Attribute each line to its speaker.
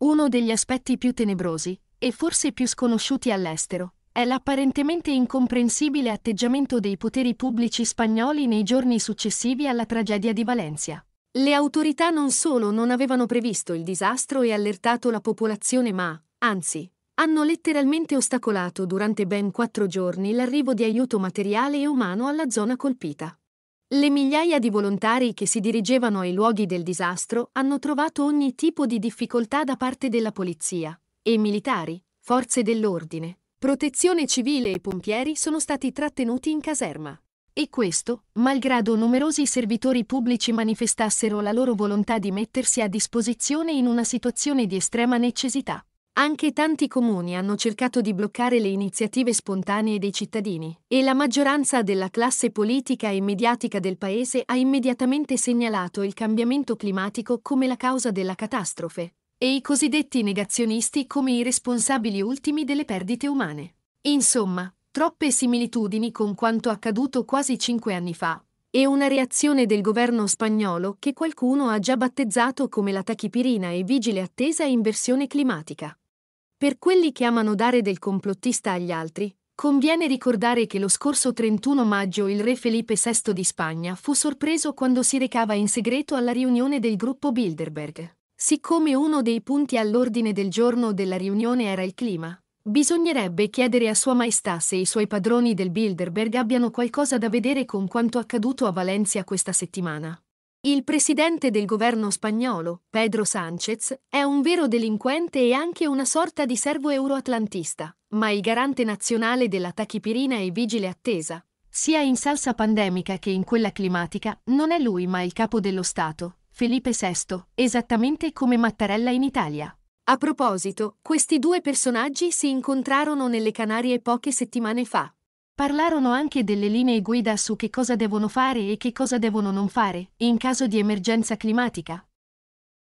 Speaker 1: Uno degli aspetti più tenebrosi, e forse più sconosciuti all'estero, è l'apparentemente incomprensibile atteggiamento dei poteri pubblici spagnoli nei giorni successivi alla tragedia di Valencia. Le autorità non solo non avevano previsto il disastro e allertato la popolazione, ma, anzi, hanno letteralmente ostacolato durante ben quattro giorni l'arrivo di aiuto materiale e umano alla zona colpita. Le migliaia di volontari che si dirigevano ai luoghi del disastro hanno trovato ogni tipo di difficoltà da parte della polizia e militari, forze dell'ordine, protezione civile e pompieri sono stati trattenuti in caserma. E questo, malgrado numerosi servitori pubblici manifestassero la loro volontà di mettersi a disposizione in una situazione di estrema necessità. Anche tanti comuni hanno cercato di bloccare le iniziative spontanee dei cittadini e la maggioranza della classe politica e mediatica del paese ha immediatamente segnalato il cambiamento climatico come la causa della catastrofe e i cosiddetti negazionisti come i responsabili ultimi delle perdite umane. Insomma, troppe similitudini con quanto accaduto quasi cinque anni fa e una reazione del governo spagnolo che qualcuno ha già battezzato come la tachipirina e vigile attesa in versione climatica. Per quelli che amano dare del complottista agli altri, conviene ricordare che lo scorso 31 maggio il re Felipe VI di Spagna fu sorpreso quando si recava in segreto alla riunione del gruppo Bilderberg. Siccome uno dei punti all'ordine del giorno della riunione era il clima, bisognerebbe chiedere a Sua Maestà se i suoi padroni del Bilderberg abbiano qualcosa da vedere con quanto accaduto a Valencia questa settimana. Il presidente del governo spagnolo, Pedro Sánchez, è un vero delinquente e anche una sorta di servo euroatlantista, ma il garante nazionale della tachipirina e vigile attesa, sia in salsa pandemica che in quella climatica, non è lui ma il capo dello Stato, Felipe VI, esattamente come Mattarella in Italia. A proposito, questi due personaggi si incontrarono nelle Canarie poche settimane fa. Parlarono anche delle linee guida su che cosa devono fare e che cosa devono non fare in caso di emergenza climatica,